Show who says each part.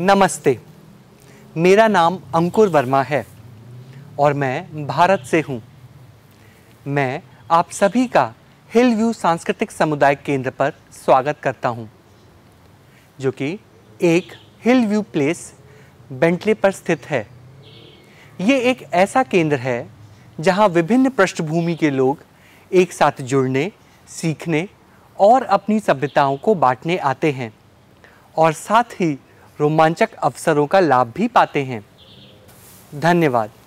Speaker 1: नमस्ते मेरा नाम अंकुर वर्मा है और मैं भारत से हूँ मैं आप सभी का हिल व्यू सांस्कृतिक समुदाय केंद्र पर स्वागत करता हूँ जो कि एक हिल व्यू प्लेस बेंटले पर स्थित है ये एक ऐसा केंद्र है जहाँ विभिन्न पृष्ठभूमि के लोग एक साथ जुड़ने सीखने और अपनी सभ्यताओं को बांटने आते हैं और साथ ही रोमांचक अवसरों का लाभ भी पाते हैं धन्यवाद